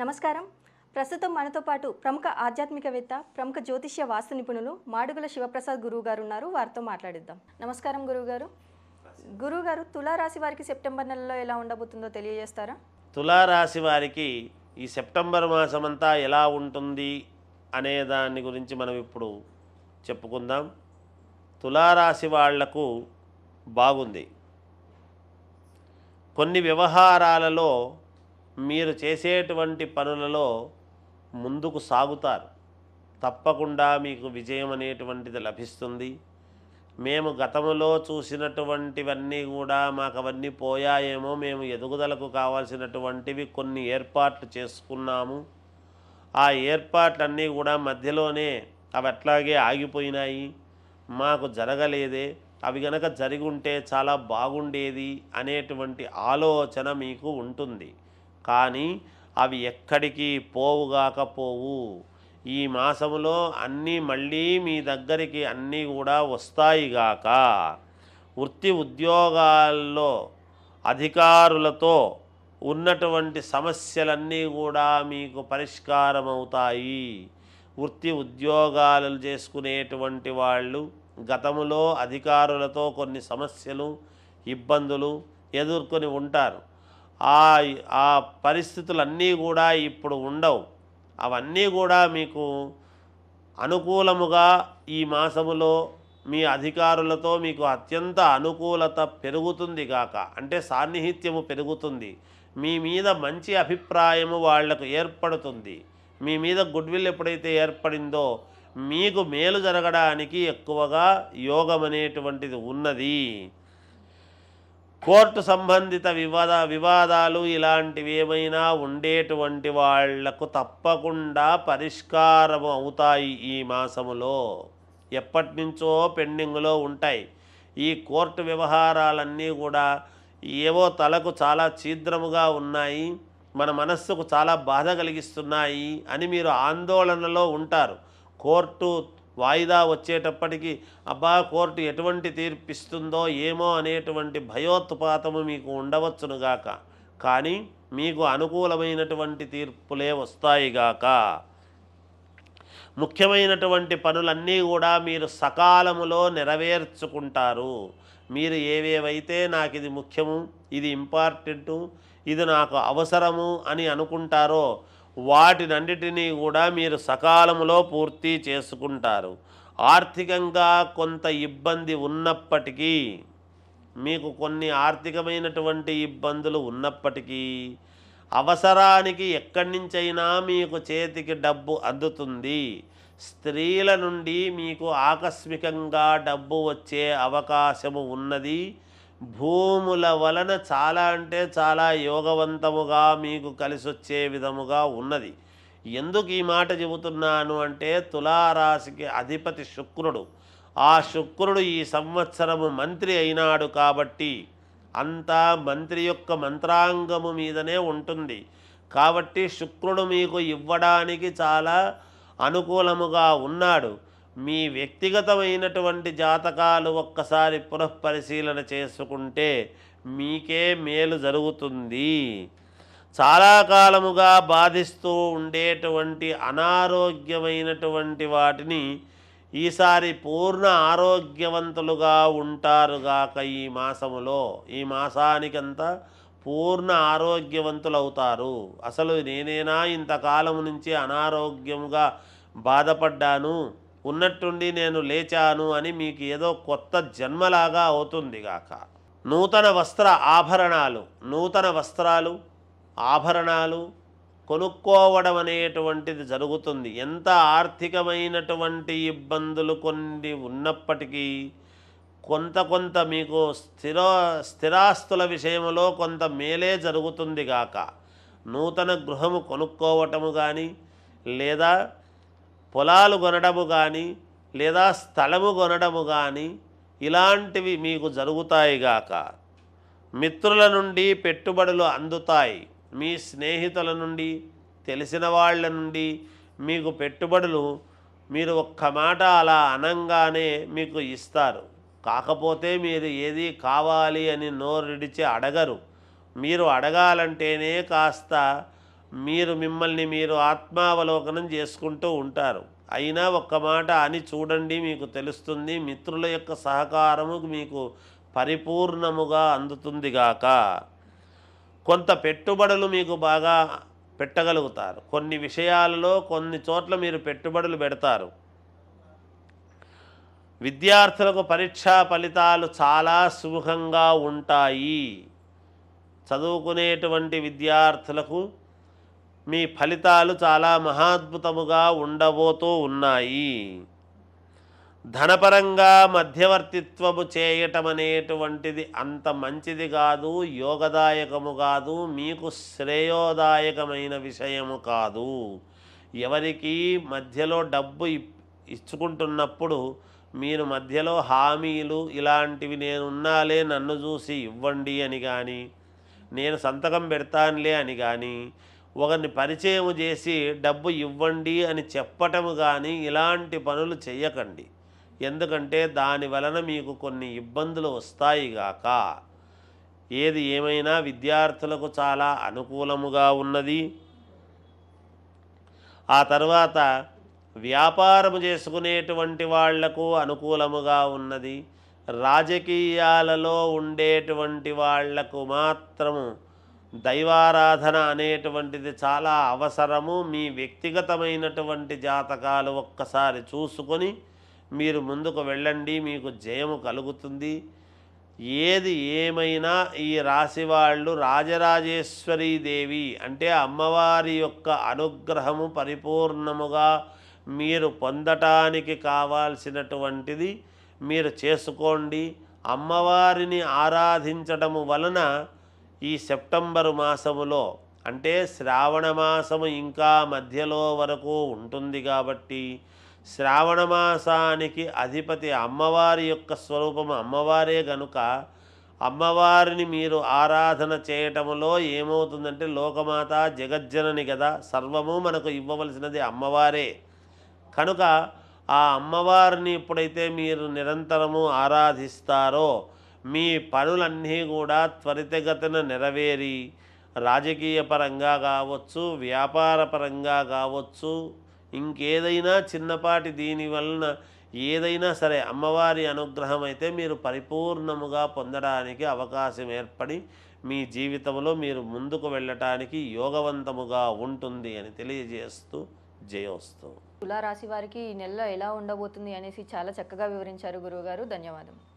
నమస్కారం ప్రస్తుతం మనతో పాటు ప్రముఖ ఆధ్యాత్మికవేత్త ప్రముఖ జ్యోతిష్య వాస్తు నిపుణులు మాడుగుల శివప్రసాద్ గురువు గారు ఉన్నారు వారితో మాట్లాడిద్దాం నమస్కారం గురువుగారు గురువుగారు తులారాశి వారికి సెప్టెంబర్ నెలలో ఎలా ఉండబోతుందో తెలియజేస్తారా తులారాశి వారికి ఈ సెప్టెంబర్ మాసం అంతా ఎలా ఉంటుంది అనే దాని గురించి మనం ఇప్పుడు చెప్పుకుందాం తులారాశి వాళ్లకు బాగుంది కొన్ని వ్యవహారాలలో మీరు చేసేటువంటి పనులలో ముందుకు సాగుతారు తప్పకుండా మీకు విజయం అనేటువంటిది లభిస్తుంది మేము గతంలో చూసినటువంటివన్నీ కూడా మాకు అవన్నీ పోయాయేమో మేము ఎదుగుదలకు కావాల్సినటువంటివి కొన్ని ఏర్పాట్లు చేసుకున్నాము ఆ ఏర్పాట్లన్నీ కూడా మధ్యలోనే అవి అట్లాగే ఆగిపోయినాయి మాకు జరగలేదే అవి గనక జరిగి ఉంటే చాలా బాగుండేది అనేటువంటి ఆలోచన మీకు ఉంటుంది కానీ అవి ఎక్కడికి పోవుగాకపోవు ఈ మాసములో అన్నీ మళ్ళీ మీ దగ్గరికి అన్నీ కూడా వస్తాయిగాక వృత్తి ఉద్యోగాల్లో అధికారులతో ఉన్నటువంటి సమస్యలన్నీ కూడా మీకు పరిష్కారం అవుతాయి వృత్తి ఉద్యోగాలు చేసుకునేటువంటి వాళ్ళు గతములో అధికారులతో కొన్ని సమస్యలు ఇబ్బందులు ఎదుర్కొని ఉంటారు ఆ పరిస్థితులన్నీ కూడా ఇప్పుడు ఉండవు అవన్నీ కూడా మీకు అనుకూలముగా ఈ మాసములో మీ అధికారులతో మీకు అత్యంత అనుకూలత పెరుగుతుంది కాక అంటే సాన్నిహిత్యము పెరుగుతుంది మీ మీద మంచి అభిప్రాయము వాళ్లకు ఏర్పడుతుంది మీ మీద గుడ్విల్ ఎప్పుడైతే ఏర్పడిందో మీకు మేలు జరగడానికి ఎక్కువగా యోగం అనేటువంటిది ఉన్నది కోర్టు సంబంధిత వివాద వివాదాలు ఇలాంటివి ఏమైనా ఉండేటువంటి వాళ్లకు తప్పకుండా పరిష్కారం అవుతాయి ఈ మాసములో ఎప్పటి నుంచో పెండింగ్లో ఉంటాయి ఈ కోర్టు వ్యవహారాలన్నీ కూడా ఏవో తలకు చాలా ఛీద్రముగా ఉన్నాయి మన మనస్సుకు చాలా బాధ కలిగిస్తున్నాయి అని మీరు ఆందోళనలో ఉంటారు కోర్టు వాయిదా వచ్చేటప్పటికీ అబ్బా కోర్టు ఎటువంటి తీర్పిస్తుందో ఏమో అనేటువంటి భయోత్పాతము మీకు ఉండవచ్చునుగాక కానీ మీకు అనుకూలమైనటువంటి తీర్పులే వస్తాయిగాక ముఖ్యమైనటువంటి పనులన్నీ కూడా మీరు సకాలములో నెరవేర్చుకుంటారు మీరు ఏవేవైతే నాకు ఇది ముఖ్యము ఇది ఇంపార్టెంటు ఇది నాకు అవసరము అని అనుకుంటారో వాటినన్నిటినీ కూడా మీరు సకాలంలో పూర్తి చేసుకుంటారు ఆర్థికంగా కొంత ఇబ్బంది ఉన్నప్పటికీ మీకు కొన్ని ఆర్థికమైనటువంటి ఇబ్బందులు ఉన్నప్పటికీ అవసరానికి ఎక్కడి నుంచైనా మీకు చేతికి డబ్బు అందుతుంది స్త్రీల నుండి మీకు ఆకస్మికంగా డబ్బు వచ్చే అవకాశము ఉన్నది భూముల వలన చాలా అంటే చాలా యోగవంతముగా మీకు కలిసొచ్చే విధముగా ఉన్నది ఎందుకు ఈ మాట చెబుతున్నాను అంటే తులారాశికి అధిపతి శుక్రుడు ఆ శుక్రుడు ఈ సంవత్సరము మంత్రి అయినాడు కాబట్టి అంతా మంత్రి యొక్క మంత్రాంగము మీదనే ఉంటుంది కాబట్టి శుక్రుడు మీకు ఇవ్వడానికి చాలా అనుకూలముగా ఉన్నాడు మీ వ్యక్తిగతమైనటువంటి జాతకాలు ఒక్కసారి పునఃపరిశీలన చేసుకుంటే మీకే మేలు జరుగుతుంది చాలా కాలముగా బాధిస్తూ ఉండేటువంటి అనారోగ్యమైనటువంటి వాటిని ఈసారి పూర్ణ ఆరోగ్యవంతులుగా ఉంటారుగాక ఈ మాసములో ఈ మాసానికంతా పూర్ణ ఆరోగ్యవంతులు అవుతారు అసలు నేనేనా ఇంతకాలం నుంచి అనారోగ్యముగా బాధపడ్డాను ఉన్నట్టుండి నేను లేచాను అని మీకు ఏదో కొత్త జన్మలాగా అవుతుందిగాక నూతన వస్త్ర ఆభరణాలు నూతన వస్త్రాలు ఆభరణాలు కొనుక్కోవడం అనేటువంటిది జరుగుతుంది ఎంత ఆర్థికమైనటువంటి ఇబ్బందులు కొన్ని ఉన్నప్పటికీ కొంత కొంత మీకు స్థిర స్థిరాస్తుల విషయంలో కొంత మేలే జరుగుతుంది గాక నూతన గృహము కొనుక్కోవటము కానీ లేదా పొలాలు కొనడము కానీ లేదా స్థలము కొనడము కానీ ఇలాంటివి మీకు జరుగుతాయి గాక మిత్రుల నుండి పెట్టుబడులు అందుతాయి మీ స్నేహితుల నుండి తెలిసిన వాళ్ళ నుండి మీకు పెట్టుబడులు మీరు ఒక్క మాట అలా అనంగానే మీకు ఇస్తారు కాకపోతే మీరు ఏది కావాలి అని నోరుడిచి అడగరు మీరు అడగాలంటేనే కాస్త మీరు మిమ్మల్ని మీరు ఆత్మావలోకనం చేసుకుంటూ ఉంటారు అయినా ఒక్క మాట అని చూడండి మీకు తెలుస్తుంది మిత్రుల యొక్క సహకారము మీకు పరిపూర్ణముగా అందుతుందిగాక కొంత పెట్టుబడులు మీకు బాగా పెట్టగలుగుతారు కొన్ని విషయాలలో కొన్ని చోట్ల మీరు పెట్టుబడులు పెడతారు విద్యార్థులకు పరీక్షా ఫలితాలు చాలా సుముఖంగా ఉంటాయి చదువుకునేటువంటి విద్యార్థులకు మీ ఫలితాలు చాలా మహాద్భుతముగా ఉండబోతూ ఉన్నాయి ధనపరంగా మధ్యవర్తిత్వము చేయటం అనేటువంటిది అంత మంచిది కాదు యోగదాయకము కాదు మీకు శ్రేయోదాయకమైన విషయము కాదు ఎవరికి మధ్యలో డబ్బు ఇచ్చుకుంటున్నప్పుడు మీరు మధ్యలో హామీలు ఇలాంటివి నేనున్నాలే నన్ను చూసి ఇవ్వండి అని కానీ నేను సంతకం పెడతానులే అని కానీ ఒకరిని పరిచయం చేసి డబ్బు ఇవ్వండి అని చెప్పటం కానీ ఇలాంటి పనులు చేయకండి ఎందుకంటే దాని వలన మీకు కొన్ని ఇబ్బందులు వస్తాయి గాక ఏది ఏమైనా విద్యార్థులకు చాలా అనుకూలముగా ఉన్నది ఆ తర్వాత వ్యాపారం చేసుకునేటువంటి వాళ్లకు అనుకూలముగా ఉన్నది రాజకీయాలలో ఉండేటువంటి వాళ్లకు మాత్రము దైవారాధన అనేటువంటిది చాలా అవసరము మీ వ్యక్తిగతమైనటువంటి జాతకాలు ఒక్కసారి చూసుకొని మీరు ముందుకు వెళ్ళండి మీకు జయము కలుగుతుంది ఏది ఏమైనా ఈ రాశి వాళ్ళు రాజరాజేశ్వరీ దేవి అంటే అమ్మవారి యొక్క అనుగ్రహము పరిపూర్ణముగా మీరు పొందటానికి కావాల్సినటువంటిది మీరు చేసుకోండి అమ్మవారిని ఆరాధించడము వలన ఈ సెప్టెంబరు మాసములో అంటే శ్రావణ మాసము ఇంకా మధ్యలో వరకు ఉంటుంది కాబట్టి శ్రావణ మాసానికి అధిపతి అమ్మవారి యొక్క స్వరూపం అమ్మవారే గనుక అమ్మవారిని మీరు ఆరాధన చేయటములో ఏమవుతుందంటే లోకమాత జగజ్జనని కదా సర్వము మనకు ఇవ్వవలసినది అమ్మవారే కనుక ఆ అమ్మవారిని ఎప్పుడైతే మీరు నిరంతరము ఆరాధిస్తారో మీ పనులన్నీ కూడా త్వరితగతిన నెరవేరి రాజకీయ పరంగా కావచ్చు వ్యాపార పరంగా కావచ్చు ఇంకేదైనా చిన్నపాటి దీని వలన ఏదైనా సరే అమ్మవారి అనుగ్రహం అయితే మీరు పరిపూర్ణముగా పొందడానికి అవకాశం ఏర్పడి మీ జీవితంలో మీరు ముందుకు వెళ్ళటానికి యోగవంతముగా ఉంటుంది అని తెలియజేస్తూ జయోస్తూ తులారాశి వారికి ఈ నెలలో ఎలా ఉండబోతుంది అనేసి చాలా చక్కగా వివరించారు గురువుగారు ధన్యవాదం